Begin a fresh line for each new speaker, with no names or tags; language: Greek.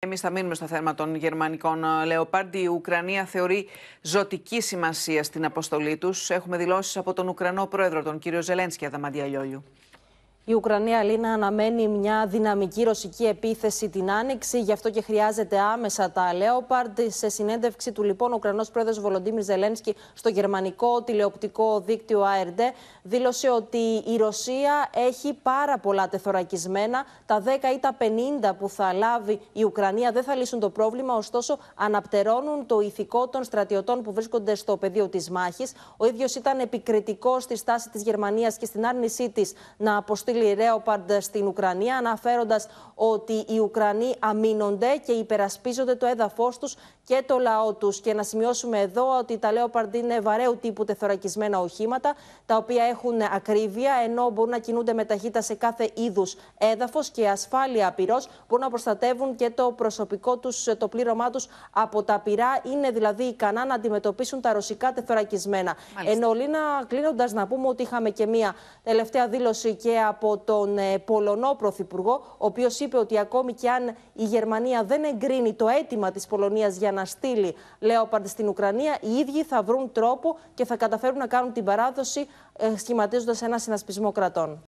Εμείς θα μείνουμε στο θέμα των γερμανικών ε, λεοπάρντι. Η Ουκρανία θεωρεί ζωτική σημασία στην αποστολή τους. Έχουμε δηλώσεις από τον Ουκρανό πρόεδρο, τον κύριο Ζελένσκι Αδαμαντία
η Ουκρανία Λίνα αναμένει μια δυναμική ρωσική επίθεση την Άνοιξη, γι' αυτό και χρειάζεται άμεσα τα Λέοπαρντ. Σε συνέντευξη του λοιπόν, ο Ουκρανός πρόεδρος Βολοντίμιρ Ζελένσκι στο γερμανικό τηλεοπτικό δίκτυο ARD δήλωσε ότι η Ρωσία έχει πάρα πολλά τεθωρακισμένα. Τα 10 ή τα 50 που θα λάβει η Ουκρανία δεν θα λύσουν το πρόβλημα, ωστόσο αναπτερώνουν το ηθικό των στρατιωτών που βρίσκονται στο πεδίο της μάχης. Ο ίδιος ήταν επικριτικός στη στάση της Γερμανίας και στην άρνησή της να αποστείλει στείλει Ρέοπαρντ στην Ουκρανία, αναφέροντας ότι οι Ουκρανοί αμήνονται και υπερασπίζονται το έδαφος τους και το λαό τους. Και να σημειώσουμε εδώ ότι τα Λέοπαρντ είναι βαρέου τύπου τεθωρακισμένα οχήματα, τα οποία έχουν ακρίβεια, ενώ μπορούν να κινούνται με ταχύτητα σε κάθε είδους έδαφος και ασφάλεια απειρό. Μπορούν να προστατεύουν και το προσωπικό τους, το πλήρωμά τους από τα πυρά. Είναι δηλαδή ικανά να αντιμετωπίσουν τα ρωσικά τεθωρακισμένα. Ενώ Λίνα, κλείνοντας, να πούμε ότι είχαμε και μία τελευταία δήλωση και από τον ε, Πολωνό Πρωθυπουργό, ο οποίος είπε ότι ακόμη και αν η Γερμανία δεν εγκρίνει το αίτημα της Πολωνίας για να στείλει Λέοπαρντ στην Ουκρανία, οι ίδιοι θα βρουν τρόπο και θα καταφέρουν να κάνουν την παράδοση ε, σχηματίζοντας ένα συνασπισμό κρατών.